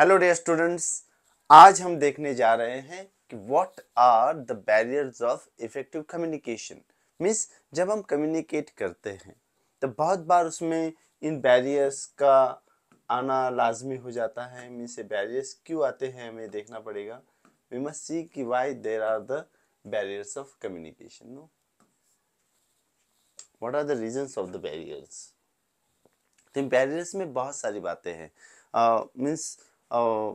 Hello day students आज हम देखने जा रहे हैं कि what are the barriers of effective communication means जब हम कम्युनिकेट करते हैं तो बहुत बार उसमें इन बैरियर्स का आना लाजमी हो जाता है मीन्स ये बैरियर्स क्यों आते हैं हमें देखना पड़ेगा वी मस्ट सी कि why there are the barriers of communication no what are the reasons of the barriers तो इन बैरियर्स में बहुत सारी बातें हैं means uh, Uh,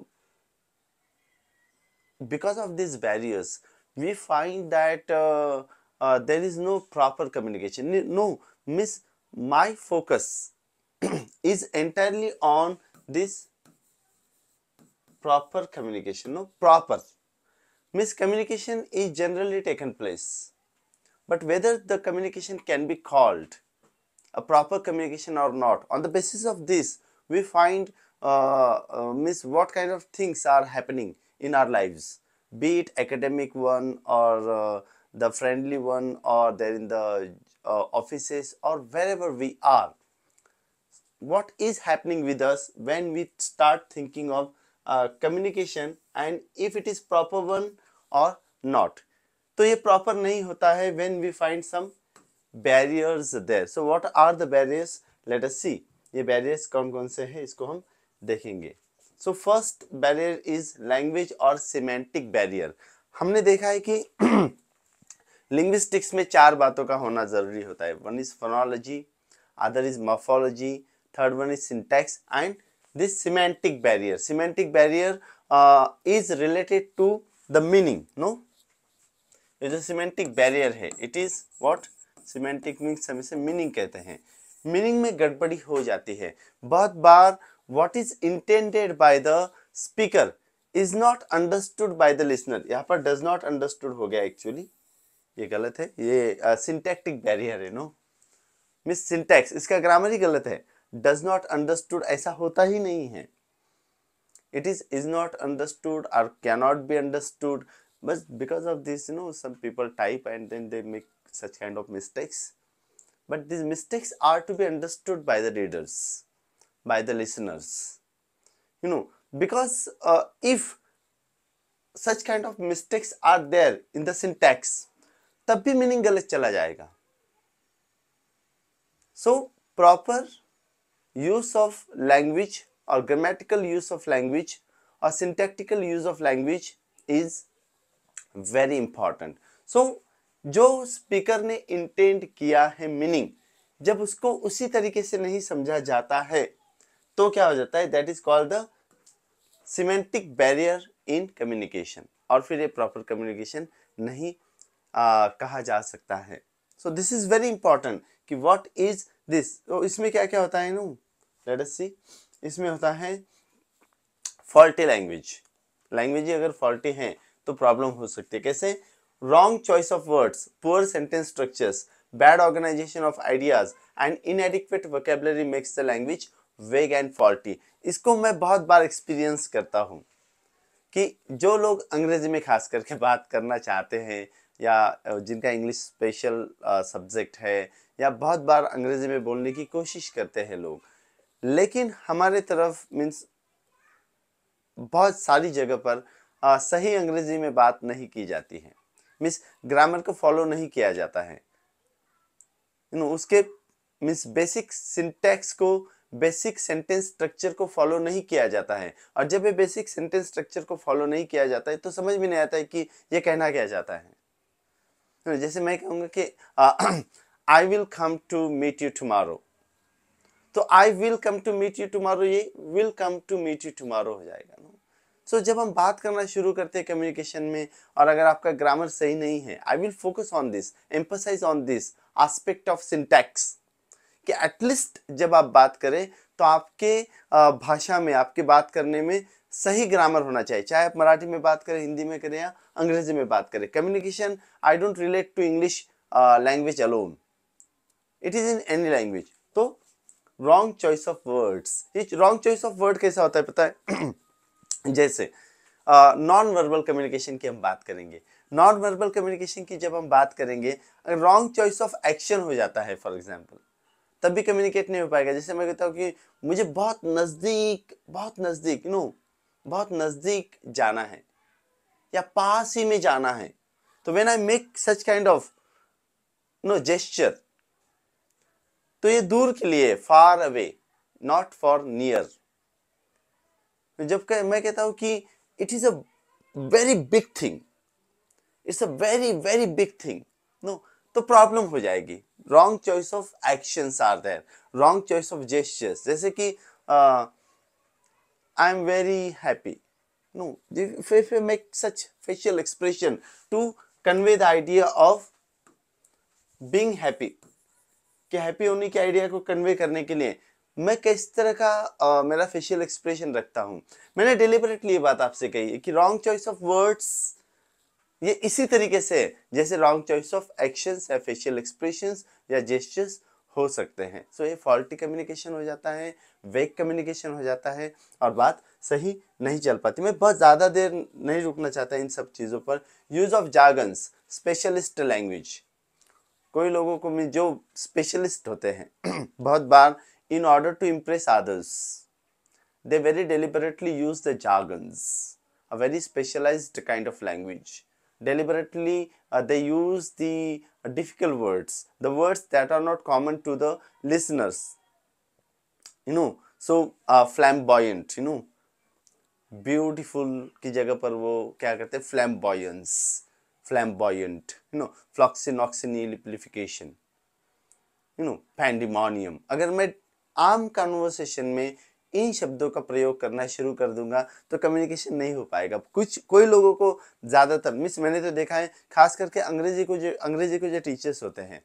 because of these barriers we find that uh, uh, there is no proper communication no miss my focus is entirely on this proper communication no proper miscommunication is generally taken place but whether the communication can be called a proper communication or not on the basis of this we find uh, uh, means what kind of things are happening in our lives be it academic one or uh, the friendly one or there in the uh, offices or wherever we are what is happening with us when we start thinking of uh, communication and if it is proper one or not तो ये proper नहीं होता है when we find some barriers there so what are the barriers let us see ये barriers कौन कौन से हैं इसको हम देखेंगे so first barrier is language और सिमेंटिक बैरियर हमने देखा है कि लिंग्विस्टिक्स में चार बातों का होना जरूरी होता है one is phonology other is morphology third one is syntax and this semantic barrier semantic barrier is related to the meaning no ये जो सिमेंटिक बैरियर है it is what semantic means हम इसे मीनिंग कहते हैं मीनिंग में गड़बड़ी हो जाती है बहुत बार what is intended by the speaker is not understood by the listener यहाँ पर does not understood हो गया actually ये गलत है ये सिंटैक्टिक uh, बैरियर है नो मिस सिंटैक्स इसका ग्रामर ही गलत है डज नॉट अंडरस्टूड ऐसा होता ही नहीं है it is is not understood और कैनॉट बी अंडरस्टूड बस because of this you know some people type and then they make such kind of mistakes but these mistakes are to be understood by the readers by the listeners you know because uh, if such kind of mistakes are there in the syntax तब भी meaning गलत चला जाएगा so proper use of language और grammatical use of language और syntactical use of language is very important so जो speaker ने intend किया है मीनिंग जब उसको उसी तरीके से नहीं समझा जाता है तो क्या हो जाता है that is called the semantic barrier in communication और फिर ये प्रॉपर कम्युनिकेशन नहीं आ, कहा जा सकता है so this is very important कि व्हाट इज दिस तो इसमें क्या क्या होता है नो लेट अस सी इसमें होता है फॉल्टी लैंग्वेज लैंग्वेज अगर फॉल्टी है तो प्रॉब्लम हो सकती है कैसे wrong choice of words poor sentence structures bad organisation of ideas and inadequate vocabulary makes the language vague and faulty इसको मैं बहुत बार एक्सपीरियंस करता हूँ कि जो लोग अंग्रेजी में खास करके बात करना चाहते हैं या जिनका इंग्लिश स्पेशल सब्जेक्ट है या बहुत बार अंग्रेजी में बोलने की कोशिश करते हैं लोग लेकिन हमारे तरफ मीन्स बहुत सारी जगह पर आ, सही अंग्रेजी में बात नहीं की जाती है मीन्स ग्रामर को फॉलो नहीं किया जाता है उसके मीन्स बेसिक सिंटैक्स को बेसिक सेंटेंस स्ट्रक्चर को फॉलो नहीं किया जाता है और जब ये बेसिक सेंटेंस स्ट्रक्चर को फॉलो नहीं किया जाता है तो समझ में नहीं आता है कि ये कहना क्या जाता है तो जैसे मैं कहूँगा कि I will come to meet you tomorrow तो I will come to meet you tomorrow ये will come to meet you tomorrow हो जाएगा ना सो so, जब हम बात करना शुरू करते हैं कम्युनिकेशन में और अगर आपका ग्रामर सही नहीं है I will focus on this emphasise on this aspect of syntax कि एटलीस्ट जब आप बात करें तो आपके भाषा में आपके बात करने में सही ग्रामर होना चाहिए चाहे आप मराठी में बात करें हिंदी में करें या अंग्रेजी में बात करें communication I don't relate to English language alone it is in any language तो रॉन्ग चॉइस ऑफ वर्ड्स ये रॉन्ग चॉइस ऑफ वर्ड कैसा होता है पता है जैसे नॉन वर्बल कम्युनिकेशन की हम बात करेंगे नॉन वर्बल कम्युनिकेशन की जब हम बात करेंगे रॉन्ग चॉइस ऑफ एक्शन हो जाता है फॉर एग्जाम्पल तब भी कम्युनिकेट नहीं हो पाएगा जैसे मैं कहता हूँ कि मुझे बहुत नज़दीक बहुत नज़दीक नो बहुत नज़दीक जाना है या पास ही में जाना है तो when I make such kind of no gesture तो ये दूर के लिए far away not for near जब कह, मैं कहता हूँ कि it is a very big thing it's a very very big thing no तो प्रॉब्लम हो जाएगी wrong choice of action are there wrong choice of gestures जैसे कि I am very happy no make such facial expression to convey the idea of being happy कि happy होने के idea को convey करने के लिए मैं किस तरह का आ, मेरा फेशियल एक्सप्रेशन रखता हूँ मैंने डिलीबरेटली ये बात आपसे कही है कि रॉन्ग चॉइस ऑफ वर्ड्स ये इसी तरीके से जैसे रॉन्ग चॉइस ऑफ एक्शंस या फेशियल एक्सप्रेशन या जेस्टर्स हो सकते हैं सो so, ये फॉल्टी कम्युनिकेशन हो जाता है वेक कम्युनिकेशन हो जाता है और बात सही नहीं चल पाती मैं बहुत ज़्यादा देर नहीं रुकना चाहता इन सब चीज़ों पर use of jargons specialist language कोई लोगों को मैं जो स्पेशलिस्ट होते हैं बहुत बार in order to impress others they very deliberately use the jargons a very specialized kind of language deliberately uh, they use the difficult words the words that are not common to the listeners you know so uh, flamboyant you know beautiful की जगह पर वो क्या करते हैं flamboyance flamboyant you know fluxinoxyniplification you know pandemonium अगर मैं आम कन्वर्सेशन में इन शब्दों का प्रयोग करना शुरू कर दूंगा तो कम्युनिकेशन नहीं हो पाएगा कुछ कोई लोगों को ज़्यादातर मिस मैंने तो देखा है खास करके अंग्रेजी को जो अंग्रेजी के जो टीचर्स होते हैं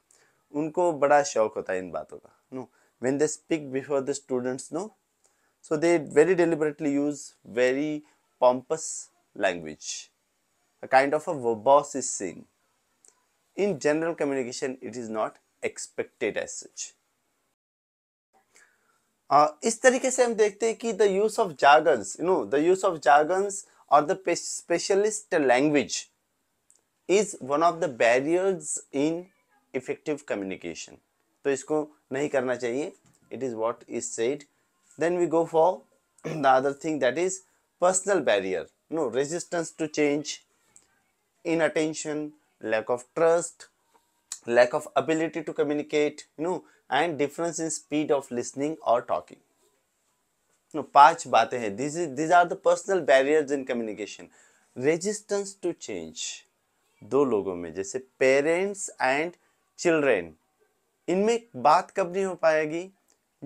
उनको बड़ा शौक होता है इन बातों का no when they speak before the students no so they very deliberately use very pompous language a kind of a boss is seen in general communication it is not expected as such Uh, इस तरीके से हम देखते हैं कि the use of jargons you know the use of jargons और the specialist language is one of the barriers in effective communication तो इसको नहीं करना चाहिए it is what is said then we go for the other thing that is personal barrier no resistance to change inattention lack of trust lack of ability to communicate you know and difference in speed of listening और talking पांच बातें हैं this is these are the personal barriers in communication resistance to change दो लोगों में जैसे parents and children इनमें बात कब नहीं हो पाएगी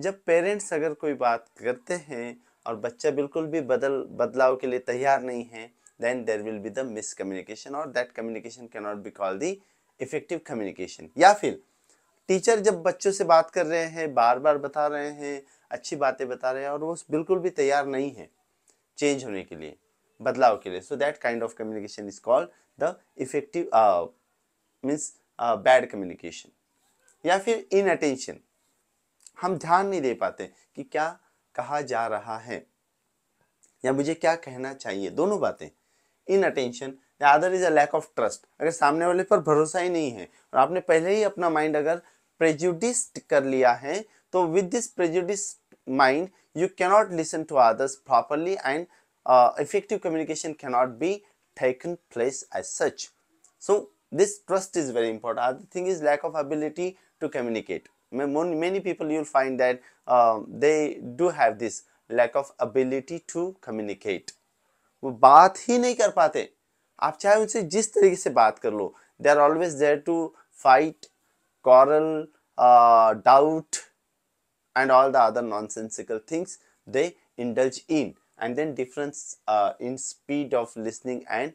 जब पेरेंट्स अगर कोई बात करते हैं और बच्चा बिल्कुल भी बदल बदलाव के लिए तैयार नहीं है then there will be the miscommunication और that communication can not be call the effective communication या फिर टीचर जब बच्चों से बात कर रहे हैं बार बार बता रहे हैं अच्छी बातें बता रहे हैं और वो बिल्कुल भी तैयार नहीं है चेंज होने के लिए बदलाव के लिए so that kind of communication is called the effective means bad communication या फिर इन अटेंशन हम ध्यान नहीं दे पाते कि क्या कहा जा रहा है या मुझे क्या कहना चाहिए दोनों बातें इन अटेंशन या other is a lack of trust अगर सामने वाले पर भरोसा ही नहीं है और आपने पहले ही अपना माइंड अगर prejudiced कर लिया है तो with this prejudiced mind you cannot listen to others properly and uh, effective communication cannot be taken place as such. So this trust is very important. Other thing is lack of ability to communicate. Many people you'll find that uh, they do have this lack of ability to communicate. वो बात ही नहीं कर पाते आप चाहे उनसे जिस तरीके से बात कर लो they are always there to fight quarrel, uh, doubt and all the other nonsensical things they indulge in and then difference uh, in speed of listening and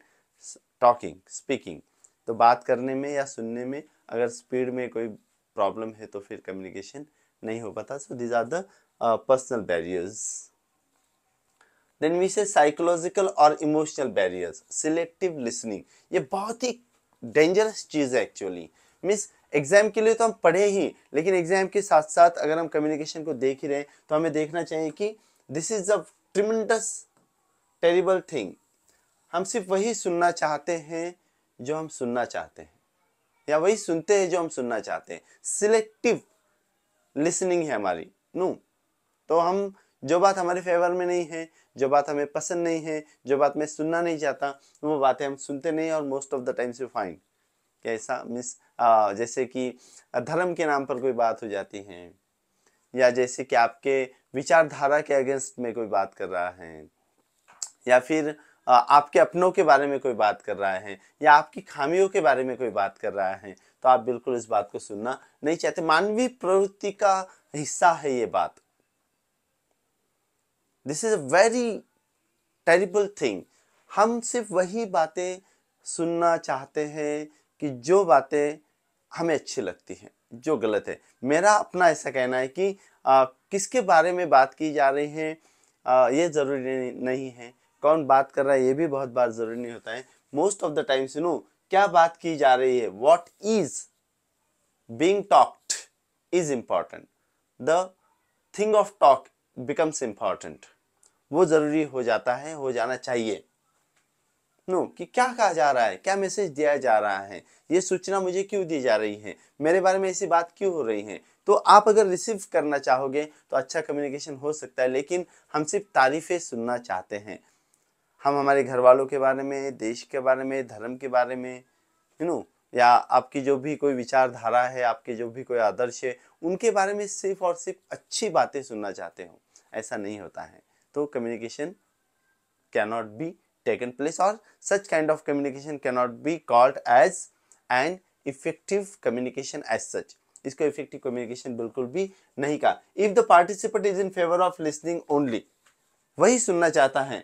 talking speaking तो बात करने में या सुनने में अगर स्पीड में कोई प्रॉब्लम है तो फिर कम्युनिकेशन नहीं हो पाता so these are the personal barriers then we say psychological और इमोशनल बैरियर्स सिलेक्टिव लिसनिंग ये बहुत ही डेंजरस चीज़ है एक्चुअली मीन्स एग्जाम के लिए तो हम पढ़े ही लेकिन एग्जाम के साथ साथ अगर हम कम्युनिकेशन को देख ही रहे तो हमें देखना चाहिए कि this is a tremendous terrible thing हम सिर्फ वही सुनना चाहते हैं जो हम सुनना चाहते हैं या वही सुनते हैं जो हम सुनना चाहते हैं सिलेक्टिव लिसनिंग है हमारी नो तो हम जो बात हमारे फेवर में नहीं है जो बात हमें पसंद नहीं है जो बात मैं सुनना नहीं चाहता वो बातें हम सुनते नहीं और most of the times you find कैसा मिस आ, जैसे कि धर्म के नाम पर कोई बात हो जाती है या जैसे कि आपके विचारधारा के अगेंस्ट में कोई बात कर रहा है या फिर आपके अपनों के बारे में कोई बात कर रहा है या आपकी खामियों के बारे में कोई बात कर रहा है तो आप बिल्कुल इस बात को सुनना नहीं चाहते मानवीय प्रवृत्ति का हिस्सा है ये बात this is a very terrible thing हम सिर्फ वही बातें सुनना चाहते हैं कि जो बातें हमें अच्छी लगती हैं जो गलत है मेरा अपना ऐसा कहना है कि आ, किसके बारे में बात की जा रही है आ, ये ज़रूरी नहीं है कौन बात कर रहा है ये भी बहुत बार ज़रूरी नहीं होता है मोस्ट ऑफ द टाइम सुनो क्या बात की जा रही है what is being talked is important the thing of talk becomes important वो ज़रूरी हो जाता है हो जाना चाहिए नो कि क्या कहा जा रहा है क्या मैसेज दिया जा रहा है ये सूचना मुझे क्यों दी जा रही है मेरे बारे में ऐसी बात क्यों हो रही है तो आप अगर रिसीव करना चाहोगे तो अच्छा कम्युनिकेशन हो सकता है लेकिन हम सिर्फ तारीफें सुनना चाहते हैं हम हमारे घर वालों के बारे में देश के बारे में धर्म के बारे में यू नो या आपकी जो भी कोई विचारधारा है आपके जो भी कोई आदर्श है उनके बारे में सिर्फ और सिर्फ अच्छी बातें सुनना चाहते हो ऐसा नहीं होता है तो communication cannot be taken place or such kind of communication cannot be called as an effective communication as such इसको इफेक्टिव कम्युनिकेशन बिल्कुल भी नहीं कहा if the participant is in favour of listening only वही सुनना चाहता है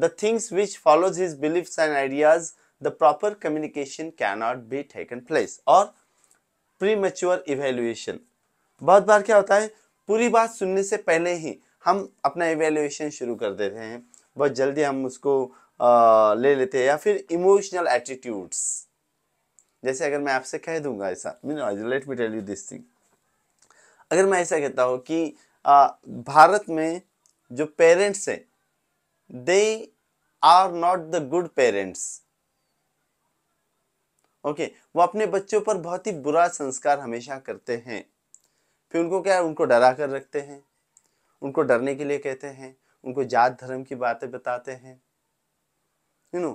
the things which follows his beliefs and ideas the proper communication cannot be taken place और प्री मेच्योर इवेल्युएशन बहुत बार क्या होता है पूरी बात सुनने से पहले ही हम अपना इवेल्युएशन शुरू कर देते हैं बहुत जल्दी हम उसको ले लेते हैं या फिर इमोशनल एटीट्यूड्स जैसे अगर मैं आपसे कह दूंगा ऐसा mean let me tell you this thing अगर मैं ऐसा कहता हूँ कि आ, भारत में जो पेरेंट्स हैं they are not the good parents okay वो अपने बच्चों पर बहुत ही बुरा संस्कार हमेशा करते हैं फिर उनको क्या है उनको डरा कर रखते हैं उनको डरने के लिए कहते हैं उनको जात धर्म की बातें बताते हैं यू नो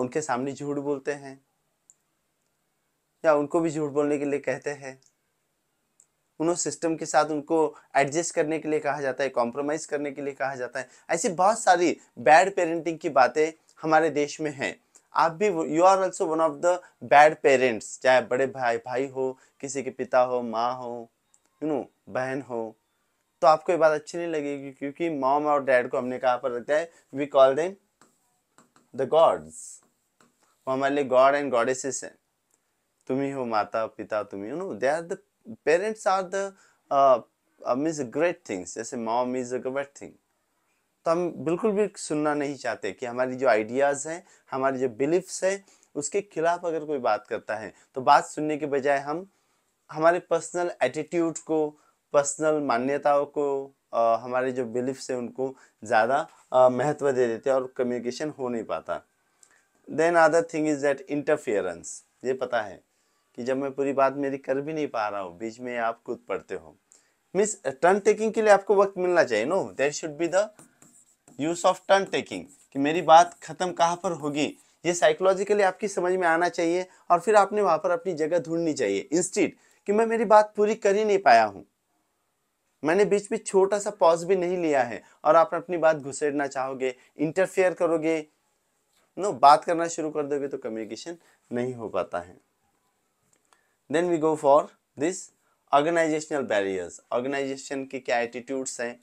उनके सामने झूठ बोलते हैं या उनको भी झूठ बोलने के लिए कहते हैं उन्होंने सिस्टम के साथ उनको एडजस्ट करने के लिए कहा जाता है कॉम्प्रोमाइज करने के लिए कहा जाता है ऐसी बहुत सारी बैड पेरेंटिंग की बातें हमारे देश में हैं आप भी you are also one of the bad parents चाहे बड़े भाई भाई हो किसी के पिता हो माँ हो यू नो बहन हो तो आपको ये बात अच्छी नहीं लगेगी क्योंकि मॉम और डैड को हमने कहाँ पर रखा है we call them the gods वो हमारे लिए गॉड एंड गॉडेसेस हैं तुम ही हो माता पिता तुम ही no they are the parents are the means great things जैसे mom is a great thing तो हम बिल्कुल भी सुनना नहीं चाहते कि हमारी जो आइडियाज़ हैं हमारी जो बिलीफ्स हैं उसके खिलाफ अगर कोई बात करता है तो बात सुनने के बजाय हम हमारे पर्सनल एटीट्यूड को पर्सनल मान्यताओं को हमारे जो बिलीफ से उनको ज़्यादा महत्व दे देते हैं और कम्युनिकेशन हो नहीं पाता then other thing is that interference ये पता है कि जब मैं पूरी बात मेरी कर भी नहीं पा रहा हूँ बीच में आप कूद पड़ते हो मीन्स टर्न टेकिंग के लिए आपको वक्त मिलना चाहिए no there should be the use of turn taking कि मेरी बात ख़त्म कहाँ पर होगी ये साइकोलॉजिकली आपकी समझ में आना चाहिए और फिर आपने वहाँ पर अपनी जगह ढूंढनी चाहिए इंस्टीट कि मैं मेरी बात पूरी कर ही नहीं पाया हूँ मैंने बीच में छोटा सा पॉज भी नहीं लिया है और आप अपनी बात घुसेड़ना चाहोगे इंटरफेयर करोगे नो बात करना शुरू कर दोगे तो कम्युनिकेशन नहीं हो पाता है then we go for this organisational barriers organisation के क्या एटीट्यूड्स हैं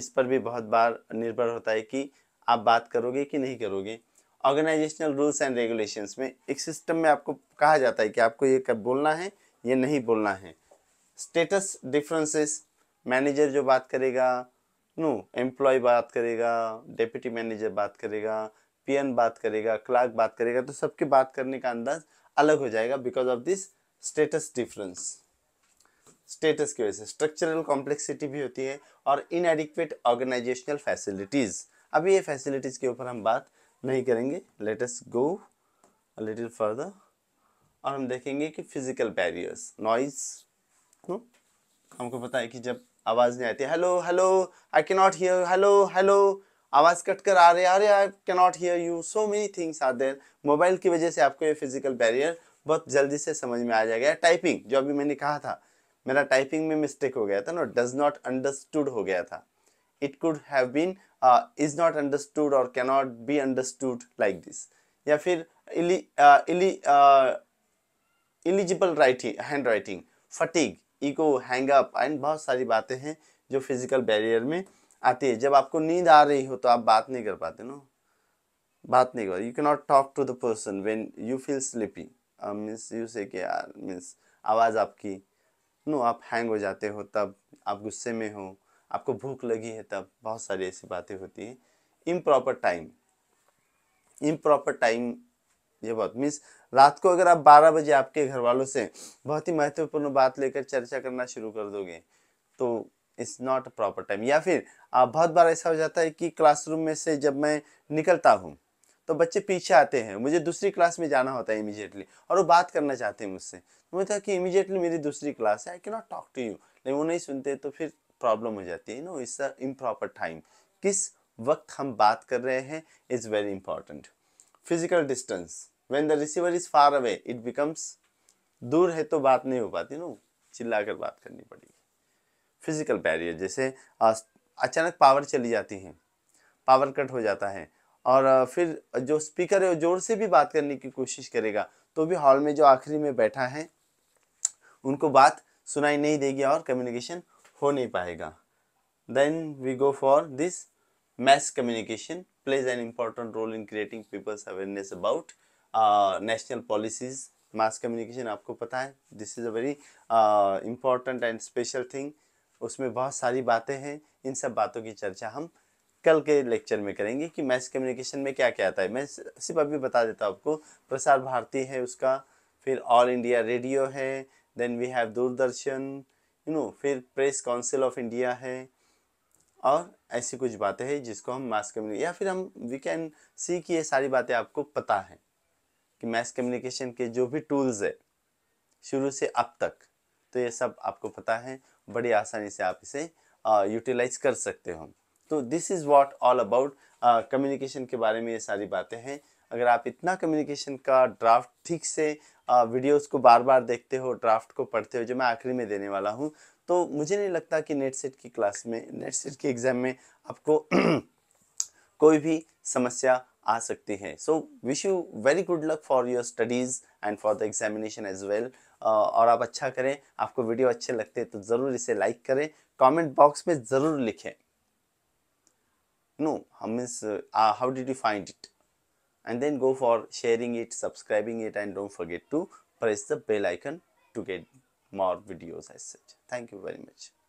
इस पर भी बहुत बार निर्भर होता है कि आप बात करोगे कि नहीं करोगे ऑर्गेनाइजेशनल रूल्स एंड रेगुलेशंस में एक सिस्टम में आपको कहा जाता है कि आपको ये कब बोलना है ये नहीं बोलना है स्टेटस डिफरेंसेस मैनेजर जो बात करेगा नो एम्प्लॉय बात करेगा डेप्यूटी मैनेजर बात करेगा पीएन बात करेगा क्लार्क बात करेगा तो सबके बात करने का अंदाज अलग हो जाएगा because of this status difference status की वजह से स्ट्रक्चरल कॉम्प्लेक्सिटी भी होती है और इनएडिक्वेट ऑर्गेनाइजेशनल फैसिलिटीज़ अभी ये फैसिलिटीज़ के ऊपर हम बात नहीं करेंगे लेटस गो लिटिल फर्दर और हम देखेंगे कि फिजिकल बैरियर्स नॉइज हमको पता है कि जब आवाज़ नहीं आती hello hello I can't hear hello hello आवाज़ कट कर आ रही आ रही I can't hear you so many things are there mobile की वजह से आपको ये फिजिकल बैरियर बहुत जल्दी से समझ में आ जाएगा टाइपिंग जो अभी मैंने कहा था मेरा टाइपिंग में मिस्टेक हो गया था ना डज नॉट अंडरस्टूड हो गया था it could have been is not understood और cannot be understood like this या फिर illegible writing handwriting fatigue ego hang up and बहुत सारी बातें हैं जो फिजिकल बैरियर में आती है जब आपको नींद आ रही हो तो आप बात नहीं कर पाते नो बात नहीं कर you can't talk to the person when you feel sleepy means you say means आवाज़ आपकी नो आप हैंग हो जाते हो तब आप गुस्से में हो आपको भूख लगी है तब बहुत सारी ऐसी बातें होती हैं improper time improper time ये बात मीन्स रात को अगर आप बारह बजे आपके घर वालों से बहुत ही महत्वपूर्ण बात लेकर चर्चा करना शुरू कर दोगे तो इट्स नॉट प्रॉपर टाइम या फिर आप बहुत बार ऐसा हो जाता है कि क्लासरूम में से जब मैं निकलता हूँ तो बच्चे पीछे आते हैं मुझे दूसरी क्लास में जाना होता है इमीजिएटली और वो बात करना चाहते हैं मुझसे तो मुझे था कि इमीजिएटली मेरी दूसरी क्लास है आई can't talk to you लेकिन वो नहीं सुनते तो फिर प्रॉब्लम हो जाती है no it's a improper time किस वक्त हम बात कर रहे हैं is very important physical distance when the receiver is far away it becomes दूर है तो बात नहीं हो पाती ना चिल्ला कर बात करनी पड़ेगी फिजिकल बैरियर जैसे अचानक पावर चली जाती है पावर कट हो जाता है और फिर जो स्पीकर है वो ज़ोर से भी बात करने की कोशिश करेगा तो भी हॉल में जो आखिरी में बैठा है उनको बात सुनाई नहीं देगी और कम्युनिकेशन हो नहीं पाएगा then we go for this mass communication plays an important role in creating people's awareness about national policies mass communication आपको पता है this is a very important and special thing उसमें बहुत सारी बातें हैं इन सब बातों की चर्चा हम कल के लेक्चर में करेंगे कि मैस कम्युनिकेशन में क्या क्या आता है मैं सिर्फ अभी बता देता हूँ आपको प्रसार भारती है उसका फिर ऑल इंडिया रेडियो है then we have Doordarshan you know फिर प्रेस काउंसिल ऑफ इंडिया है और ऐसी कुछ बातें हैं जिसको हम मास कम्युनिकेशन या फिर हम वी कैन सी कि ये सारी बातें आपको पता है कि मैस कम्युनिकेशन के जो भी टूल्स है शुरू से अब तक तो ये सब आपको पता है बड़ी आसानी से आप इसे यूटिलाइज कर सकते हो तो this is what all about communication के बारे में ये सारी बातें हैं अगर आप इतना कम्युनिकेशन का ड्राफ्ट ठीक से वीडियोस को बार बार देखते हो ड्राफ्ट को पढ़ते हो जो मैं आखिरी में देने वाला हूँ तो मुझे नहीं लगता कि नेट सेट की क्लास में नेट सेट के एग्ज़ाम में आपको कोई भी समस्या आ सकते हैं so wish you very good luck for your studies and for the examination as well और आप अच्छा करें आपको वीडियो अच्छे लगते हैं तो ज़रूर इसे लाइक करें कमेंट बॉक्स में ज़रूर लिखें नो हम इस how did you find it and then go for sharing it subscribing it and don't forget to press the bell icon to get more videos as such thank you very much